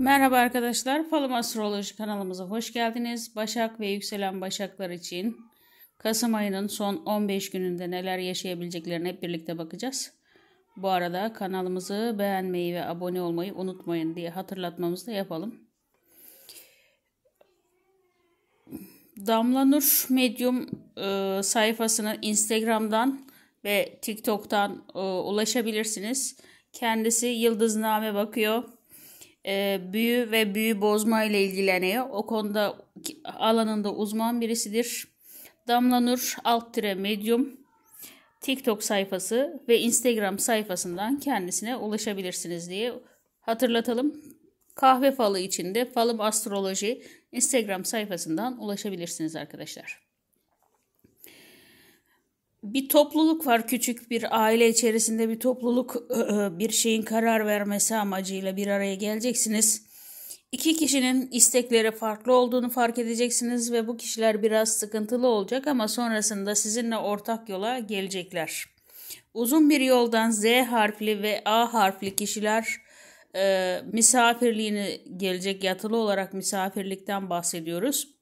Merhaba arkadaşlar, Falım Astroloji kanalımıza hoş geldiniz. Başak ve yükselen başaklar için Kasım ayının son 15 gününde neler yaşayabileceklerine hep birlikte bakacağız. Bu arada kanalımızı beğenmeyi ve abone olmayı unutmayın diye hatırlatmamızı da yapalım. Damla Nur Medium e, sayfasına Instagram'dan ve TikTok'tan e, ulaşabilirsiniz. Kendisi yıldızname bakıyor e, büyü ve büyü bozma ile ilgileniyor. O konuda alanında uzman birisidir. Damla Nur alt tire medium TikTok sayfası ve Instagram sayfasından kendisine ulaşabilirsiniz diye hatırlatalım. Kahve falı içinde falım astroloji Instagram sayfasından ulaşabilirsiniz arkadaşlar bir topluluk var küçük bir aile içerisinde bir topluluk bir şeyin karar vermesi amacıyla bir araya geleceksiniz. İki kişinin istekleri farklı olduğunu fark edeceksiniz ve bu kişiler biraz sıkıntılı olacak ama sonrasında sizinle ortak yola gelecekler. Uzun bir yoldan Z harfli ve A harfli kişiler e, misafirliğini gelecek yatılı olarak misafirlikten bahsediyoruz.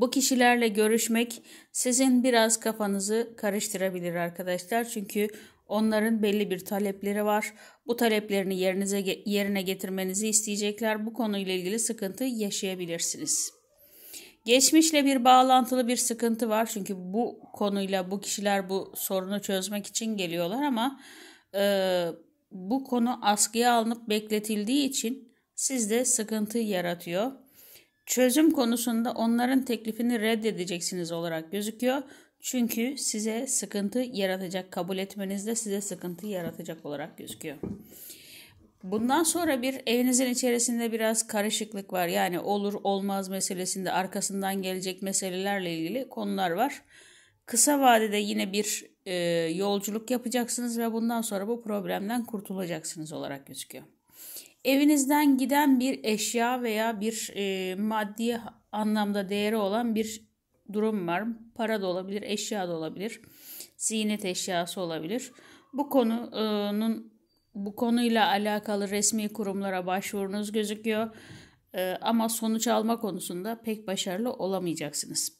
Bu kişilerle görüşmek sizin biraz kafanızı karıştırabilir arkadaşlar. Çünkü onların belli bir talepleri var. Bu taleplerini yerinize yerine getirmenizi isteyecekler. Bu konuyla ilgili sıkıntı yaşayabilirsiniz. Geçmişle bir bağlantılı bir sıkıntı var. Çünkü bu konuyla bu kişiler bu sorunu çözmek için geliyorlar ama e, bu konu askıya alınıp bekletildiği için sizde sıkıntı yaratıyor çözüm konusunda onların teklifini reddedeceksiniz olarak gözüküyor. Çünkü size sıkıntı yaratacak, kabul etmeniz de size sıkıntı yaratacak olarak gözüküyor. Bundan sonra bir evinizin içerisinde biraz karışıklık var. Yani olur olmaz meselesinde arkasından gelecek meselelerle ilgili konular var. Kısa vadede yine bir e, yolculuk yapacaksınız ve bundan sonra bu problemden kurtulacaksınız olarak gözüküyor. Evinizden giden bir eşya veya bir e, maddi anlamda değeri olan bir durum var. Para da olabilir, eşya da olabilir, ziynet eşyası olabilir. Bu konunun bu konuyla alakalı resmi kurumlara başvurunuz gözüküyor. E, ama sonuç alma konusunda pek başarılı olamayacaksınız.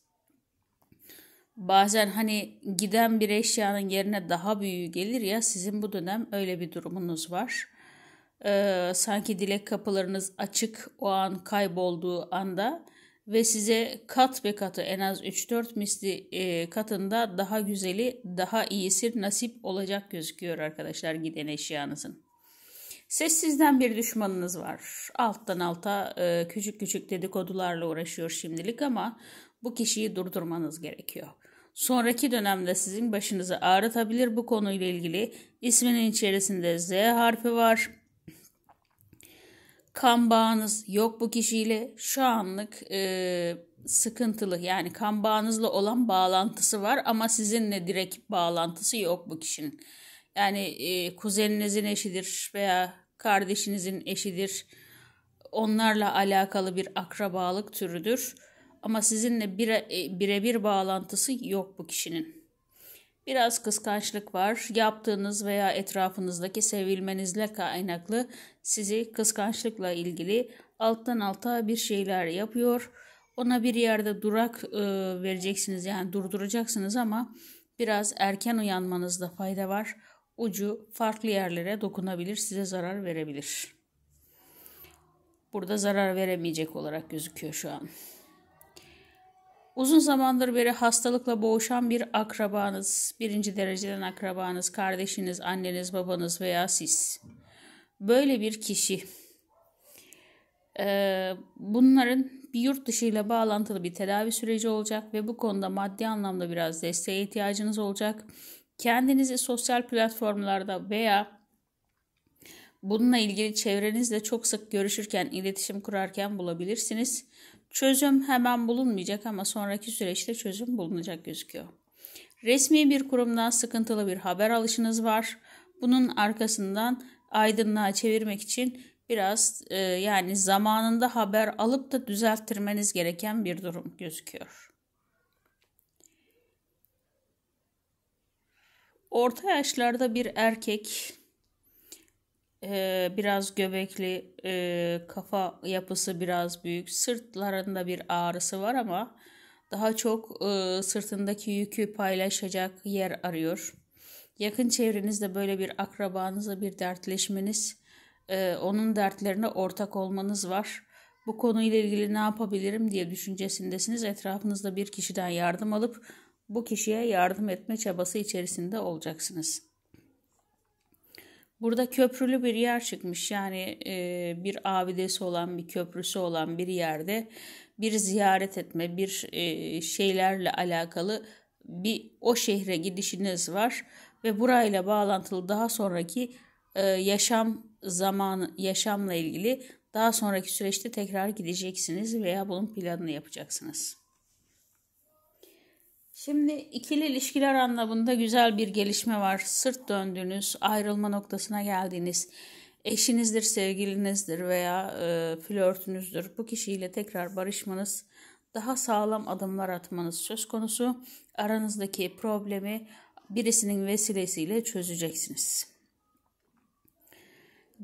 Bazen hani giden bir eşyanın yerine daha büyüğü gelir ya sizin bu dönem öyle bir durumunuz var e, sanki dilek kapılarınız açık o an kaybolduğu anda ve size kat be katı en az 3-4 misli e, katında daha güzeli, daha iyisi nasip olacak gözüküyor arkadaşlar giden eşyanızın. Sessizden bir düşmanınız var. Alttan alta e, küçük küçük dedikodularla uğraşıyor şimdilik ama bu kişiyi durdurmanız gerekiyor. Sonraki dönemde sizin başınızı ağrıtabilir bu konuyla ilgili. isminin içerisinde Z harfi var kan bağınız yok bu kişiyle şu anlık e, sıkıntılı yani kan bağınızla olan bağlantısı var ama sizinle direkt bağlantısı yok bu kişinin. Yani e, kuzeninizin eşidir veya kardeşinizin eşidir onlarla alakalı bir akrabalık türüdür ama sizinle bire, e, birebir bağlantısı yok bu kişinin. Biraz kıskançlık var. Yaptığınız veya etrafınızdaki sevilmenizle kaynaklı sizi kıskançlıkla ilgili alttan alta bir şeyler yapıyor. Ona bir yerde durak e, vereceksiniz yani durduracaksınız ama biraz erken uyanmanızda fayda var. Ucu farklı yerlere dokunabilir, size zarar verebilir. Burada zarar veremeyecek olarak gözüküyor şu an. Uzun zamandır beri hastalıkla boğuşan bir akrabanız, birinci dereceden akrabanız, kardeşiniz, anneniz, babanız veya siz. Böyle bir kişi. Ee, bunların bir yurt dışıyla bağlantılı bir tedavi süreci olacak ve bu konuda maddi anlamda biraz desteğe ihtiyacınız olacak. Kendinizi sosyal platformlarda veya Bununla ilgili çevrenizle çok sık görüşürken, iletişim kurarken bulabilirsiniz. Çözüm hemen bulunmayacak ama sonraki süreçte çözüm bulunacak gözüküyor. Resmi bir kurumdan sıkıntılı bir haber alışınız var. Bunun arkasından aydınlığa çevirmek için biraz e, yani zamanında haber alıp da düzelttirmeniz gereken bir durum gözüküyor. Orta yaşlarda bir erkek ee, biraz göbekli, e, kafa yapısı biraz büyük, sırtlarında bir ağrısı var ama daha çok e, sırtındaki yükü paylaşacak yer arıyor. Yakın çevrenizde böyle bir akrabanızla bir dertleşmeniz, e, onun dertlerine ortak olmanız var. Bu konuyla ilgili ne yapabilirim diye düşüncesindesiniz. Etrafınızda bir kişiden yardım alıp bu kişiye yardım etme çabası içerisinde olacaksınız.'' Burada köprülü bir yer çıkmış yani e, bir abidesi olan bir köprüsü olan bir yerde bir ziyaret etme bir e, şeylerle alakalı bir o şehre gidişiniz var ve burayla bağlantılı daha sonraki e, yaşam zamanı yaşamla ilgili daha sonraki süreçte tekrar gideceksiniz veya bunun planını yapacaksınız. Şimdi ikili ilişkiler anlamında güzel bir gelişme var. Sırt döndüğünüz, ayrılma noktasına geldiğiniz, eşinizdir, sevgilinizdir veya e, flörtünüzdür. Bu kişiyle tekrar barışmanız, daha sağlam adımlar atmanız söz konusu. Aranızdaki problemi birisinin vesilesiyle çözeceksiniz.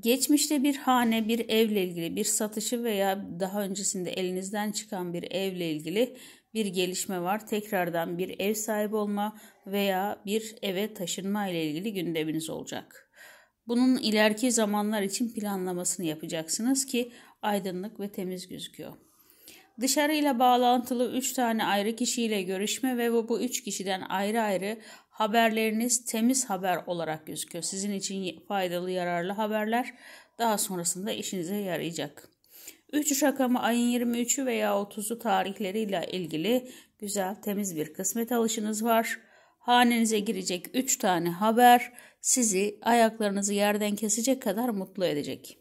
Geçmişte bir hane, bir evle ilgili bir satışı veya daha öncesinde elinizden çıkan bir evle ilgili bir gelişme var. Tekrardan bir ev sahibi olma veya bir eve taşınma ile ilgili gündeminiz olacak. Bunun ileriki zamanlar için planlamasını yapacaksınız ki aydınlık ve temiz gözüküyor. Dışarıyla bağlantılı 3 tane ayrı kişiyle görüşme ve bu, bu 3 kişiden ayrı ayrı haberleriniz temiz haber olarak gözüküyor. Sizin için faydalı yararlı haberler daha sonrasında işinize yarayacak. 3 rakamı ayın 23'ü veya 30'u tarihleriyle ilgili güzel temiz bir kısmet alışınız var. Hanenize girecek 3 tane haber sizi ayaklarınızı yerden kesecek kadar mutlu edecek.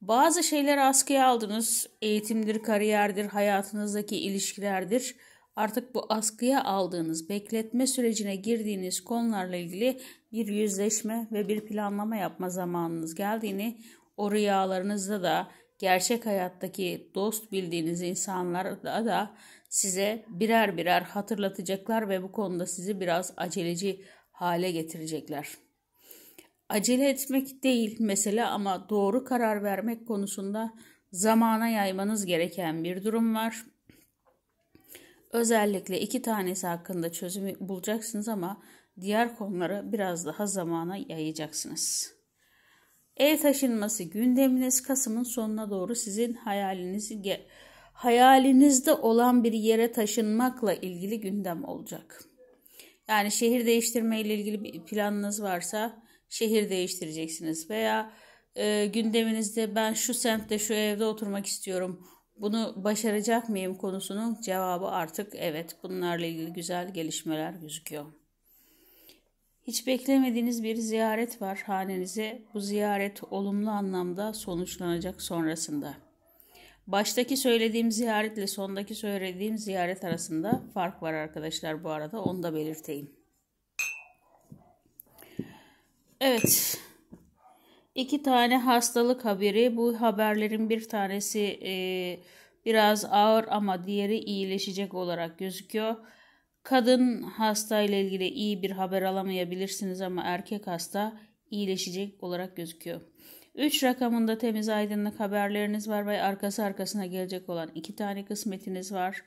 Bazı şeyleri askıya aldınız. Eğitimdir, kariyerdir, hayatınızdaki ilişkilerdir. Artık bu askıya aldığınız, bekletme sürecine girdiğiniz konularla ilgili bir yüzleşme ve bir planlama yapma zamanınız geldiğini, o rüyalarınızda da gerçek hayattaki dost bildiğiniz insanlar da, da size birer birer hatırlatacaklar ve bu konuda sizi biraz aceleci hale getirecekler. Acele etmek değil mesele ama doğru karar vermek konusunda zamana yaymanız gereken bir durum var. Özellikle iki tanesi hakkında çözümü bulacaksınız ama diğer konuları biraz daha zamana yayacaksınız.'' Ev taşınması gündeminiz Kasım'ın sonuna doğru sizin hayaliniz hayalinizde olan bir yere taşınmakla ilgili gündem olacak. Yani şehir değiştirme ile ilgili bir planınız varsa şehir değiştireceksiniz veya e, gündeminizde ben şu semtte şu evde oturmak istiyorum. Bunu başaracak mıyım konusunun cevabı artık evet. Bunlarla ilgili güzel gelişmeler gözüküyor. Hiç beklemediğiniz bir ziyaret var hanenize. Bu ziyaret olumlu anlamda sonuçlanacak sonrasında. Baştaki söylediğim ziyaretle sondaki söylediğim ziyaret arasında fark var arkadaşlar bu arada. Onu da belirteyim. Evet. İki tane hastalık haberi. Bu haberlerin bir tanesi e, biraz ağır ama diğeri iyileşecek olarak gözüküyor. Kadın hasta ile ilgili iyi bir haber alamayabilirsiniz ama erkek hasta iyileşecek olarak gözüküyor. 3 rakamında temiz aydınlık haberleriniz var ve arkası arkasına gelecek olan iki tane kısmetiniz var.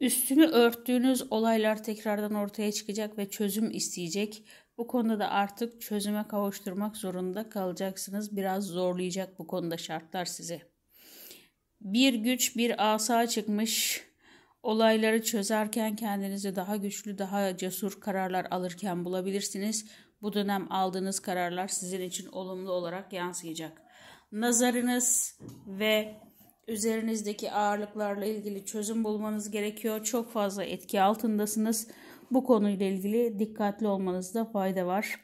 Üstünü örttüğünüz olaylar tekrardan ortaya çıkacak ve çözüm isteyecek. Bu konuda da artık çözüme kavuşturmak zorunda kalacaksınız. Biraz zorlayacak bu konuda şartlar sizi. Bir güç bir asa çıkmış. Olayları çözerken kendinizi daha güçlü, daha cesur kararlar alırken bulabilirsiniz. Bu dönem aldığınız kararlar sizin için olumlu olarak yansıyacak. Nazarınız ve üzerinizdeki ağırlıklarla ilgili çözüm bulmanız gerekiyor. Çok fazla etki altındasınız. Bu konuyla ilgili dikkatli olmanızda fayda var.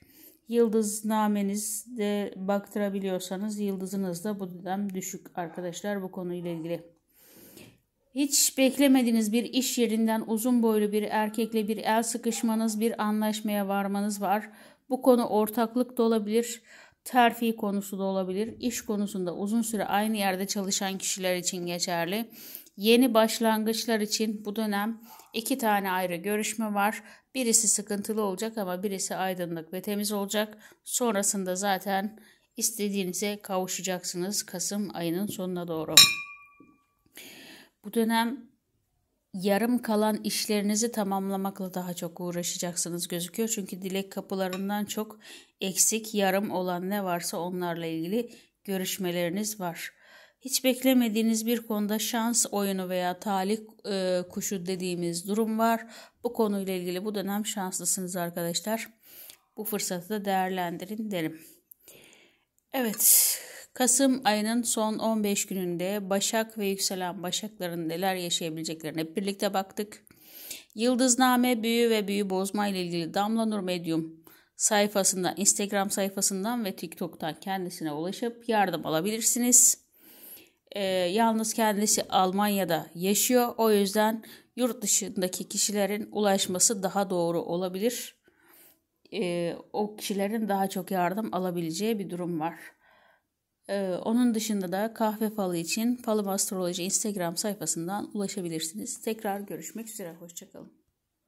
Yıldız nameniz de baktırabiliyorsanız yıldızınız da bu dönem düşük arkadaşlar bu konuyla ilgili. Hiç beklemediğiniz bir iş yerinden uzun boylu bir erkekle bir el sıkışmanız, bir anlaşmaya varmanız var. Bu konu ortaklık da olabilir, terfi konusu da olabilir. İş konusunda uzun süre aynı yerde çalışan kişiler için geçerli. Yeni başlangıçlar için bu dönem iki tane ayrı görüşme var. Birisi sıkıntılı olacak ama birisi aydınlık ve temiz olacak. Sonrasında zaten istediğinize kavuşacaksınız Kasım ayının sonuna doğru. Bu dönem yarım kalan işlerinizi tamamlamakla daha çok uğraşacaksınız gözüküyor. Çünkü dilek kapılarından çok eksik, yarım olan ne varsa onlarla ilgili görüşmeleriniz var. Hiç beklemediğiniz bir konuda şans oyunu veya talih e, kuşu dediğimiz durum var. Bu konuyla ilgili bu dönem şanslısınız arkadaşlar. Bu fırsatı da değerlendirin derim. Evet, Kasım ayının son 15 gününde Başak ve yükselen Başakların neler yaşayabileceklerini hep birlikte baktık. Yıldızname büyü ve büyü bozma ile ilgili Damla Nur Medium sayfasından, Instagram sayfasından ve TikTok'tan kendisine ulaşıp yardım alabilirsiniz. Ee, yalnız kendisi Almanya'da yaşıyor. O yüzden yurt dışındaki kişilerin ulaşması daha doğru olabilir. Ee, o kişilerin daha çok yardım alabileceği bir durum var. Ee, onun dışında da kahve falı için Palım Astroloji Instagram sayfasından ulaşabilirsiniz. Tekrar görüşmek üzere. Hoşçakalın.